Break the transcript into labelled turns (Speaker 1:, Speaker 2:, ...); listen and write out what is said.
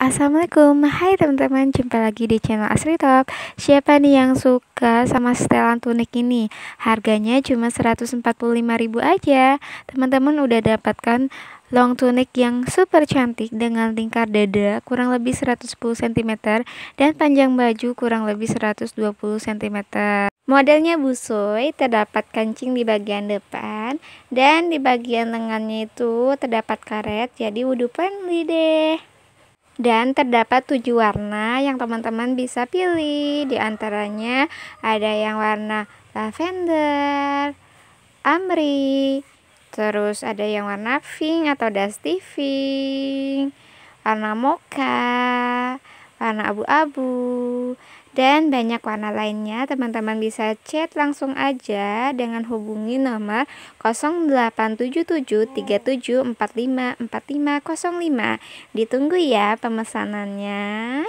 Speaker 1: Assalamualaikum, hai teman-teman, jumpa lagi di channel Asri Top Siapa nih yang suka sama setelan tunik ini? Harganya cuma ribu aja Teman-teman udah dapatkan long tunik yang super cantik dengan lingkar dada kurang lebih 110 cm Dan panjang baju kurang lebih 120 cm Modelnya busui, terdapat kancing di bagian depan Dan di bagian lengannya itu terdapat karet, jadi wudhu friendly deh dan terdapat tujuh warna yang teman-teman bisa pilih. Di antaranya ada yang warna lavender, amri, terus ada yang warna pink atau dusty pink, warna mocha, warna abu-abu, dan banyak warna lainnya, teman-teman bisa chat langsung aja dengan hubungi nomor 087737454505. Ditunggu ya pemesanannya.